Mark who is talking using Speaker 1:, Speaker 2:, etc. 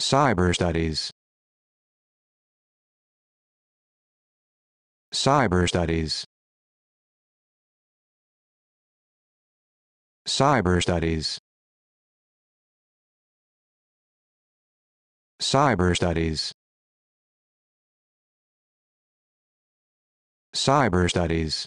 Speaker 1: Cyber Studies Cyber Studies Cyber Studies Cyber Studies Cyber Studies